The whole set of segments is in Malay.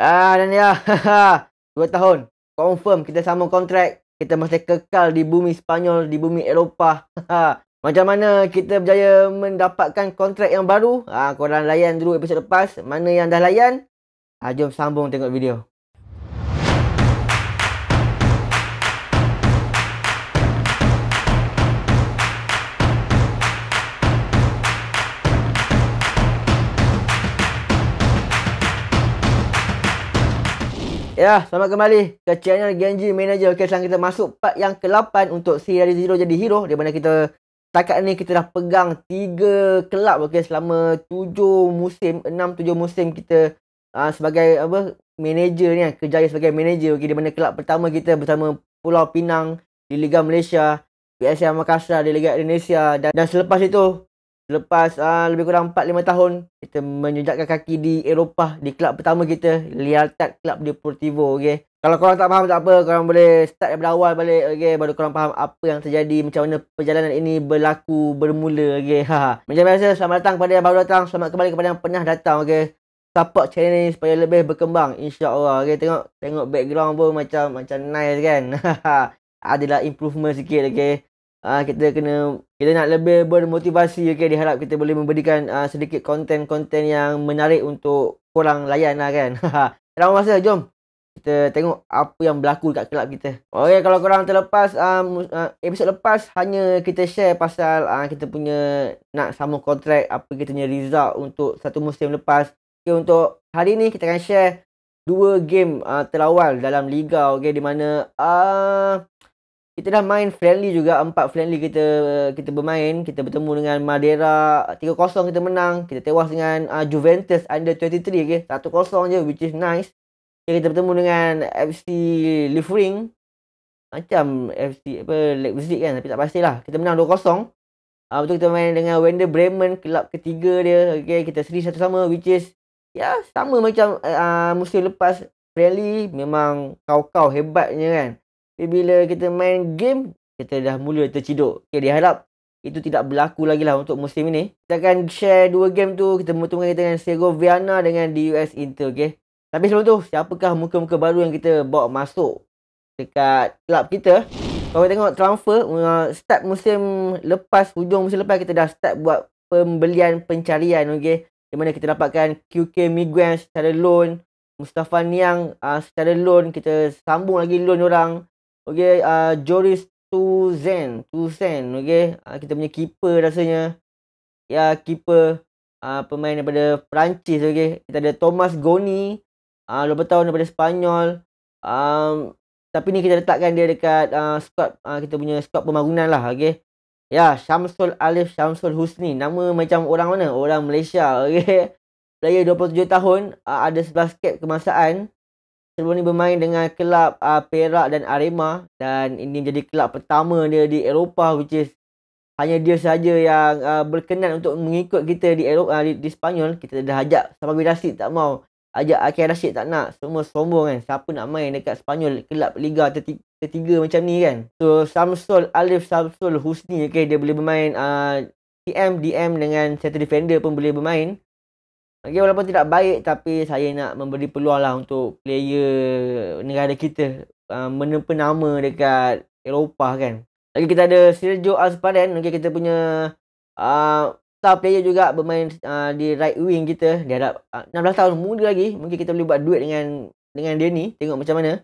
Ah, ya, dua tahun. Confirm kita sama kontrak. Kita masih kekal di bumi Sepanyol, di bumi Eropah. Macam mana kita berjaya mendapatkan kontrak yang baru? Ah, korang layan dulu episod lepas. Mana yang dah layan? Ah, jom sambung tengok video. ya selamat kembali ke channel Genji Manager Okay sekarang kita masuk part yang ke-8 untuk si dari zero jadi hero Di mana kita setakat ni kita dah pegang 3 kelab okay, selama 7 musim 6-7 musim kita uh, sebagai apa manager ni kan Kerjaya sebagai manager okay, di mana kelab pertama kita bersama Pulau Pinang di Liga Malaysia PSM Makassar di Liga Indonesia dan, dan selepas itu Selepas uh, ah, lebih kurang 4-5 tahun, kita menyejatkan kaki di Eropah, di klub pertama kita, Lealtad Club Deportivo, okey. Kalau korang tak faham tak apa, korang boleh start daripada awal balik, okey. Baru korang faham apa yang terjadi, macam mana perjalanan ini berlaku, bermula, okey. Ha, ha. Macam biasa, selamat datang kepada yang baru datang, selamat kembali kepada yang pernah datang, okey. Support channel ini supaya lebih berkembang, insyaAllah, okey. Tengok, tengok background pun macam macam nice kan. Ha, ha. Adalah improvement sikit, okey uh, kita kena kita nak lebih bermotivasi okey diharap kita boleh memberikan uh, sedikit konten-konten yang menarik untuk korang layan lah kan. Selamat masa jom kita tengok apa yang berlaku dekat kelab kita. Okey kalau korang terlepas um, uh, episod lepas hanya kita share pasal uh, kita punya nak sama kontrak apa kita punya result untuk satu musim lepas. Okey untuk hari ni kita akan share dua game uh, terawal dalam liga okey di mana uh, kita dah main friendly juga empat friendly kita kita bermain kita bertemu dengan Madeira 3-0 kita menang kita tewas dengan uh, Juventus under 23 okay? 1-0 je which is nice okay, kita bertemu dengan FC Liefering macam FC apa Leipzig kan tapi tak pastilah kita menang 2-0 Ah uh, betul kita main dengan Wender Bremen kelab ketiga dia. okay kita seri satu sama which is ya yeah, sama macam uh, musim lepas friendly memang kau-kau hebatnya kan bila kita main game kita dah mula terciduk. Okey diharap itu tidak berlaku lagi lah untuk musim ini. Kita akan share dua game tu. Kita bertemu kita dengan Sego Viana dengan US Inter. Okay. Tapi sebelum tu, siapakah muka-muka baru yang kita bawa masuk dekat club kita? Kalau kita tengok transfer, uh, step musim lepas, hujung musim lepas kita dah start buat pembelian pencarian. Okay. Di mana kita dapatkan QK Miguel secara loan. Mustafa Niang uh, secara loan. Kita sambung lagi loan orang. Okey, uh, Joris Tuzen, Tuzen, okey. Uh, kita punya keeper rasanya. Ya, keeper uh, pemain daripada Perancis, okey. Kita ada Thomas Goni, uh, 20 tahun daripada Sepanyol. Um, tapi ni kita letakkan dia dekat uh, squad, uh, kita punya squad pembangunan lah, okey. Ya, Syamsul Alif Syamsul Husni. Nama macam orang mana? Orang Malaysia, okey. Player 27 tahun, uh, ada 11 cap kemasaan sebelum ni bermain dengan kelab uh, Perak dan Arema dan ini menjadi kelab pertama dia di Eropah which is hanya dia saja yang uh, berkenan untuk mengikut kita di Eropah ah, uh, di, di Sepanyol kita dah ajak sama Rashid tak mau ajak Akhil Rashid tak nak semua sombong kan siapa nak main dekat Sepanyol kelab liga tertinggi ketiga macam ni kan. So Samsul Alif Samsul Husni okay, dia boleh bermain uh, TM DM dengan center defender pun boleh bermain. Okay, walaupun tidak baik tapi saya nak memberi peluang lah untuk player negara kita uh, menempa nama dekat Eropah kan. Lagi kita ada Sergio Alsparen. Okay, kita punya uh, star player juga bermain uh, di right wing kita. Dia ada uh, 16 tahun muda lagi. Mungkin kita boleh buat duit dengan dengan dia ni. Tengok macam mana.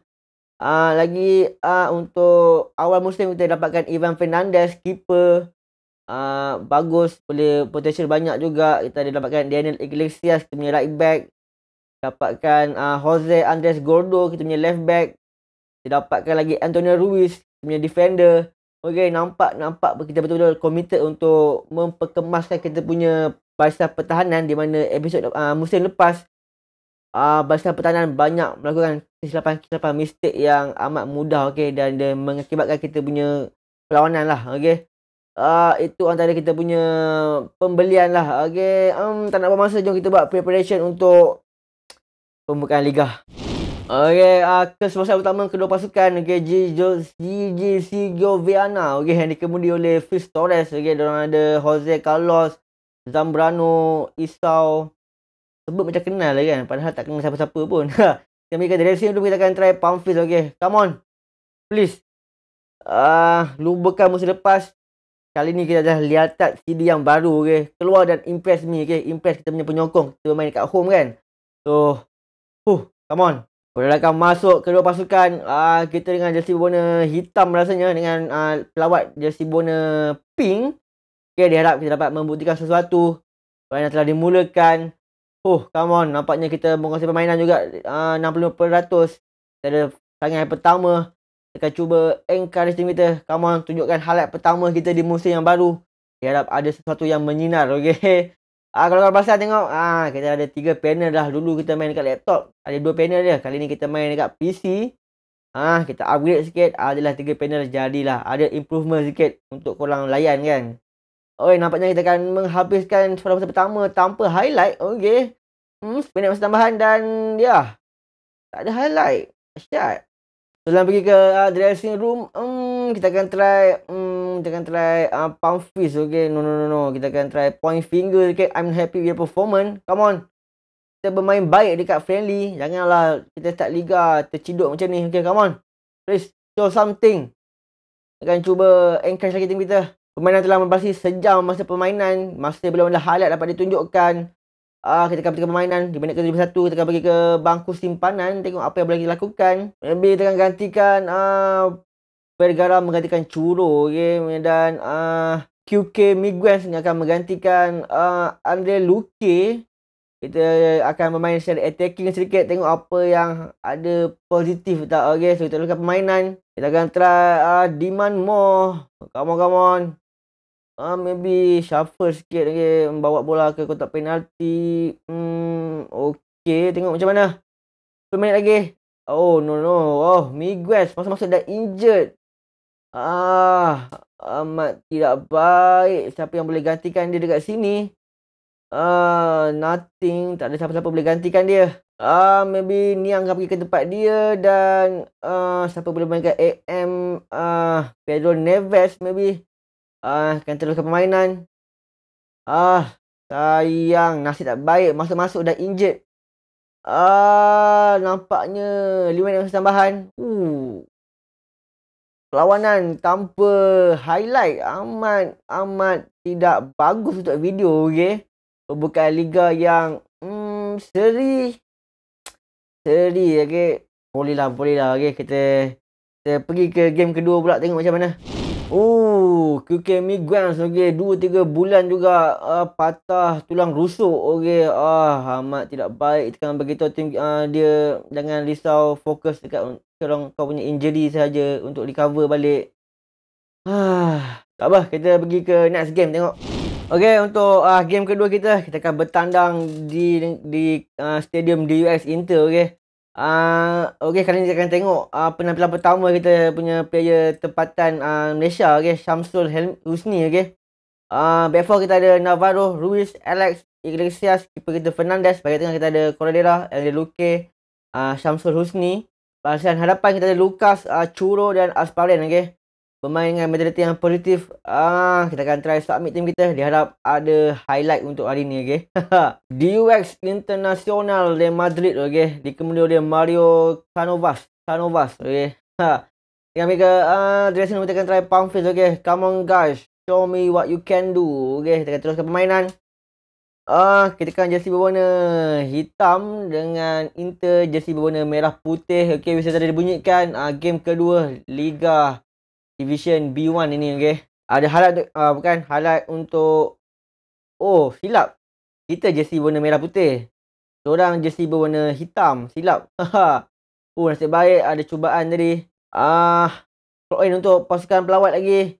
Uh, lagi uh, untuk awal musim kita dapatkan Ivan Fernandez, keeper. Ah, bagus boleh potential banyak juga kita ada dapatkan Daniel Iglesias kita punya right back dapatkan uh, Jose Andres Gordo kita punya left back kita dapatkan lagi Antonio Ruiz kita punya defender okey nampak nampak kita betul-betul committed untuk memperkemaskan kita punya barisan pertahanan di mana episod uh, musim lepas uh, barisan pertahanan banyak melakukan kesilapan-kesilapan mistake yang amat mudah okey dan dia mengakibatkan kita punya perlawanan lah okey uh, itu antara kita punya pembelian lah okay. um, tak nak bermasa jom kita buat preparation untuk pembukaan Liga Okay, uh, ah, kesempatan utama kedua pasukan GGC okay, Giovanna okay, yang dikemudi oleh Fils Torres okay, diorang ada Jose Carlos Zambrano Isau sebut macam kenal lah kan padahal tak kenal siapa-siapa pun kami akan dari sini kita akan try fist. okay. come on please uh, ah, lubakan musim lepas Kali ni kita dah lihat tak CD yang baru ke. Okay? Keluar dan impress me ke. Okay? Impress kita punya penyokong. Kita bermain dekat home kan. So. Huh. Come on. Berdekat masuk kedua pasukan. Uh, kita dengan jersey bona hitam rasanya. Dengan uh, pelawat jersey bona pink. Okay. Diharap kita dapat membuktikan sesuatu. Permainan telah dimulakan. Huh. Come on. Nampaknya kita menguasai permainan juga. Ah, uh, 65%. Kita ada sangat yang pertama akan cuba encourage team kita. Come on, tunjukkan highlight pertama kita di musim yang baru. Diharap ada sesuatu yang menyinar, Okey. Ah, kalau korang perasan tengok, ah, kita ada tiga panel dah. Dulu kita main dekat laptop. Ada dua panel dia. Kali ni kita main dekat PC. Ah, kita upgrade sikit. Ah, adalah tiga panel jadilah. Ada improvement sikit untuk korang layan kan. Oi, nampaknya kita akan menghabiskan sepanjang masa pertama tanpa highlight. Okey. Hmm, sepanjang masa tambahan dan ya. Tak ada highlight. Asyik. Setelah pergi ke uh, dressing room, um, kita akan try um, kita akan try uh, ah, pump fist, okay? No, no, no, no. Kita akan try point finger, okay? I'm happy with your performance. Come on. Kita bermain baik dekat friendly. Janganlah kita start liga terciduk macam ni. Okay, come on. Please show something. Kita akan cuba encourage lagi team kita. Permainan telah berbasis sejam masa permainan. Masa belum ada highlight dapat ditunjukkan. Uh, kita akan pergi ke permainan di minit ke-71 kita akan pergi ke bangku simpanan tengok apa yang boleh kita lakukan maybe kita akan gantikan Vergara ah, uh, menggantikan Churo okay? dan uh, ah, QK Miguel yang akan menggantikan uh, Andre Luque kita akan bermain secara attacking sedikit tengok apa yang ada positif tak okay? so kita lakukan permainan kita akan try uh, demand more come on come on Ah uh, maybe shuffle sikit lagi okay. bawa bola ke kotak penalti. Hmm okey tengok macam mana. 10 minit lagi. Oh no no. Oh Miguel masa-masa dah injured. Ah amat tidak baik. Siapa yang boleh gantikan dia dekat sini? Ah uh, nothing. Tak ada siapa-siapa boleh gantikan dia. Ah uh, maybe Niang akan pergi ke tempat dia dan ah uh, siapa boleh mainkan AM ah uh, Pedro Neves maybe uh, ah, akan teruskan permainan. Ah, sayang nasi tak baik masuk-masuk dah injet. Ah, nampaknya lima minit tambahan. Uh. Perlawanan tanpa highlight amat amat tidak bagus untuk video, okey. Perbukan liga yang mm seri. Seri, okey. Boleh lah, boleh lah, okey. Kita kita pergi ke game kedua pula tengok macam mana. Oh, QK Migrants okey 2 3 bulan juga uh, patah tulang rusuk okey. Ah, uh, amat tidak baik. Tekan bagi tahu tim uh, dia jangan risau fokus dekat kalau kau punya injury saja untuk recover balik. Ah, tak apa kita pergi ke next game tengok. Okey, untuk uh, game kedua kita kita akan bertandang di di uh, stadium di US Inter okey. Uh, ah, okay, kali ni kita akan tengok uh, penampilan pertama kita punya player tempatan uh, Malaysia, okay, Shamsul Hel Husni, okay. Uh, back four kita ada Navarro, Ruiz, Alex, Iglesias, keeper kita Fernandez, bagi tengah kita ada Corradera, Elie Luque, uh, Shamsul Husni. Pasal hadapan kita ada Lucas, uh, Churo dan Asparin, okay permainan mentaliti yang positif. Ah, kita akan try submit team kita. Diharap ada highlight untuk hari ni okey. DUX International de Madrid okey. Dikemudi oleh Mario Canovas. Canovas okey. Ha. Dengan mereka ah uh, dressing kita akan try pump fist okey. Come on guys, show me what you can do. okay? kita akan teruskan permainan. Ah, uh, kita akan jersey berwarna hitam dengan Inter jersey berwarna merah putih. Okey, bisa tadi dibunyikan ah uh, game kedua Liga Division B1 ini okey. Ada halat uh, ah, bukan halat untuk Oh, silap. Kita jersey warna merah putih. Seorang jersey berwarna hitam. Silap. Haha. oh, nasib baik ada cubaan tadi. Ah, uh, throw untuk pasukan pelawat lagi.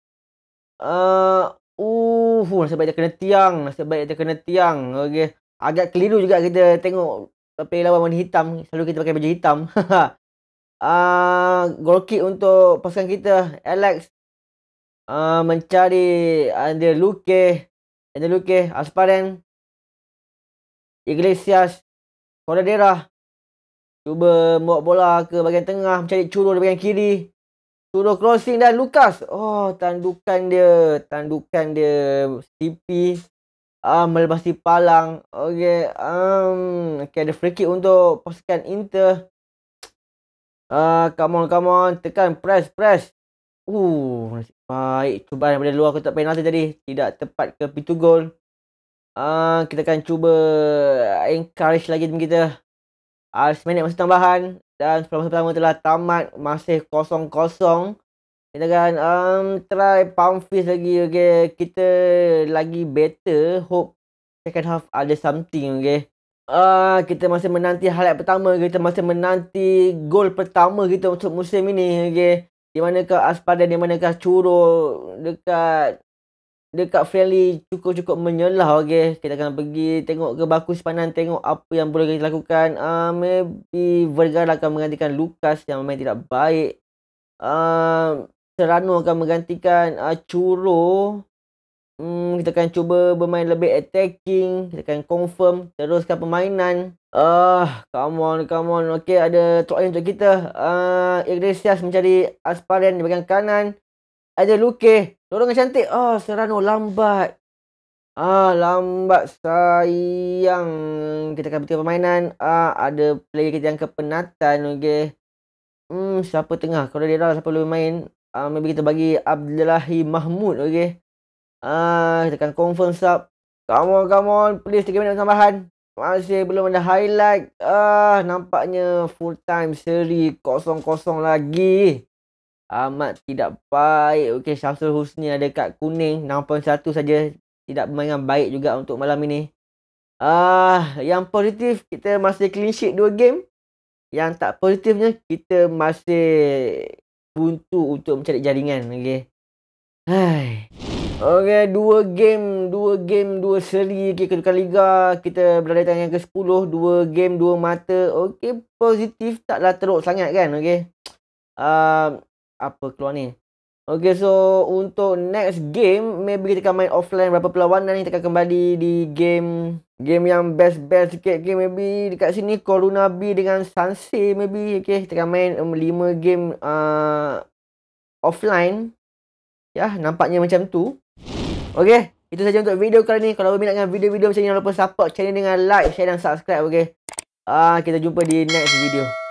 Ah, uh, uh, nasib baik dia kena tiang. Nasib baik dia kena tiang. Okey. Agak keliru juga kita tengok Pelawan warna hitam Selalu kita pakai baju hitam uh, ah, goal kick untuk pasukan kita Alex uh, mencari Andre ah, Luke Andre Luke Asparen Iglesias Cordera cuba membawa bola ke bahagian tengah mencari curu di bahagian kiri curu crossing dan Lukas, oh tandukan dia tandukan dia tipi uh, melepasi palang okey um okay, ada free kick untuk pasukan Inter Ah, uh, come on, come on. Tekan, press, press. Uh, nasib baik. Cubaan daripada luar kotak penalti tadi. Tidak tepat ke pintu gol. Ah, uh, kita akan cuba encourage lagi tim kita. Ah, uh, minit masa tambahan. Dan masa pertama telah tamat. Masih kosong-kosong. Kita akan um, try pump fist lagi. Okay. Kita lagi better. Hope second half ada something. Okay. Uh, kita masih menanti highlight pertama kita masih menanti gol pertama kita untuk musim ini okey di manakah Aspada di manakah Churo dekat dekat friendly cukup-cukup menyelah okey kita akan pergi tengok ke baku sepanan tengok apa yang boleh kita lakukan uh, maybe Vergara akan menggantikan Lukas yang memang tidak baik uh, ah, Serano akan menggantikan uh, Churo Hmm, kita akan cuba bermain lebih attacking. Kita akan confirm. Teruskan permainan. Uh, come on, come on. Okay, ada throw untuk kita. Uh, ah, Iglesias mencari Asparian di bagian kanan. Ada Luke. Dorong yang cantik. Oh, ah, Serano lambat. Ah, lambat sayang. Kita akan berikan permainan. Ah, ada player kita yang kepenatan. Okay. Hmm, siapa tengah? Kalau dia dah, siapa boleh main? Ah, maybe kita bagi Abdullahi Mahmud. Okay. Ah, akan confirm sub. Come on, come on. Please 3 minit tambahan. Masih belum ada highlight. Ah, nampaknya full time seri kosong-kosong lagi. Amat tidak baik. Okey, Syamsul Husni ada kad kuning 6.1 saja. Tidak bermain yang baik juga untuk malam ini. Ah, yang positif kita masih clean sheet 2 game. Yang tak positifnya kita masih buntu untuk mencari jaringan. Okey. Hai. Okey, dua game, dua game, dua seri okay, kedudukan liga. Kita berada di yang ke-10, dua game, dua mata. Okey, positif taklah teruk sangat kan, okey. Uh, apa keluar ni? Okey, so untuk next game, maybe kita akan main offline berapa perlawanan ni. Kita akan kembali di game game yang best-best sikit. Okay, maybe dekat sini, Corona B dengan Sanse, maybe. Okey, kita akan main um, lima game uh, offline. Ya, nampaknya macam tu. Okey, itu saja untuk video kali ni. Kalau berminat dengan video-video macam ni, jangan lupa support channel dengan like, share dan subscribe. Okey, uh, kita jumpa di next video.